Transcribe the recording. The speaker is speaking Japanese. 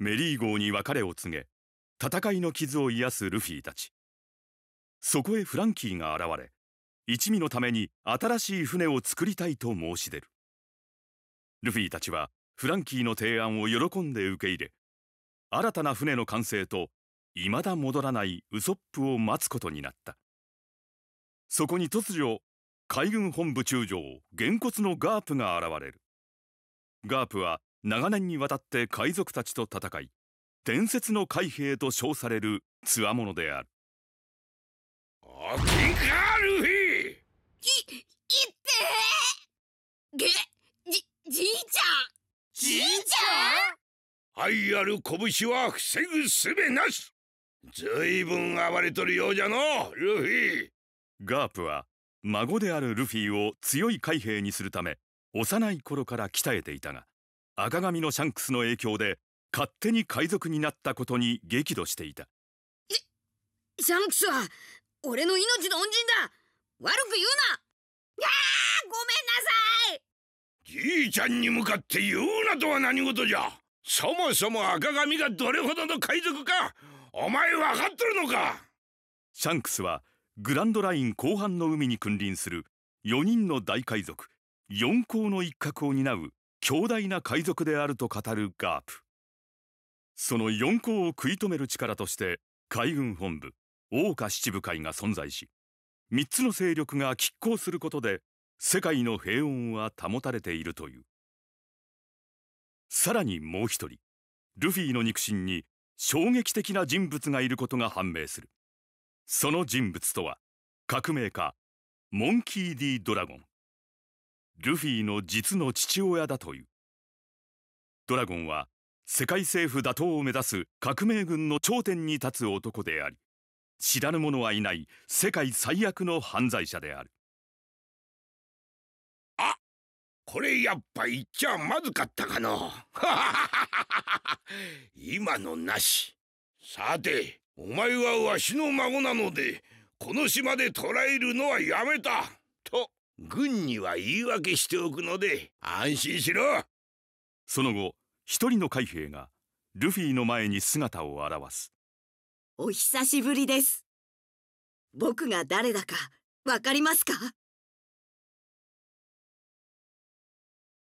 メリー号に別れを告げ戦いの傷を癒すルフィたちそこへフランキーが現れ一味のために新しい船を作りたいと申し出るルフィたちはフランキーの提案を喜んで受け入れ新たな船の完成と未だ戻らないウソップを待つことになったそこに突如海軍本部中将げんこつのガープが現れるガープは長年にわたって海賊たちと戦い伝説の海兵と称されるつわものであるルフィい、いってげ、じ、じいちゃんじいちゃん愛ある拳は防ぐなしずいぶん暴れとるようじゃのルフィガープは孫であるルフィを強い海兵にするため幼い頃から鍛えていたが赤髪のシャンクスの影響で勝手に海賊になったことに激怒していたシャンクスは俺の命の恩人だ悪く言うなあごめんなさいじいちゃんに向かって言うなとは何事じゃそもそも赤髪がどれほどの海賊かお前分かってるのかシャンクスはグランドライン後半の海に君臨する4人の大海賊四皇の一角を担う強大な海賊であると語るガープその四皇を食い止める力として海軍本部大岡七部会が存在し3つの勢力が拮抗することで世界の平穏は保たれているというさらにもう一人ルフィの肉親に衝撃的な人物がいることが判明するその人物とは革命家モンキー・ディ・ドラゴンルフィの実の父親だというドラゴンは世界政府打倒を目指す革命軍の頂点に立つ男であり知らぬ者はいない世界最悪の犯罪者であるあこれやっぱ言っちゃまずかったかの 今のなしさてお前はわしの孫なのでこの島で捕らえるのはやめた軍には言い訳しておくので安心しろその後一人の海兵がルフィの前に姿を現すお久しぶりです僕が誰だかわかりますか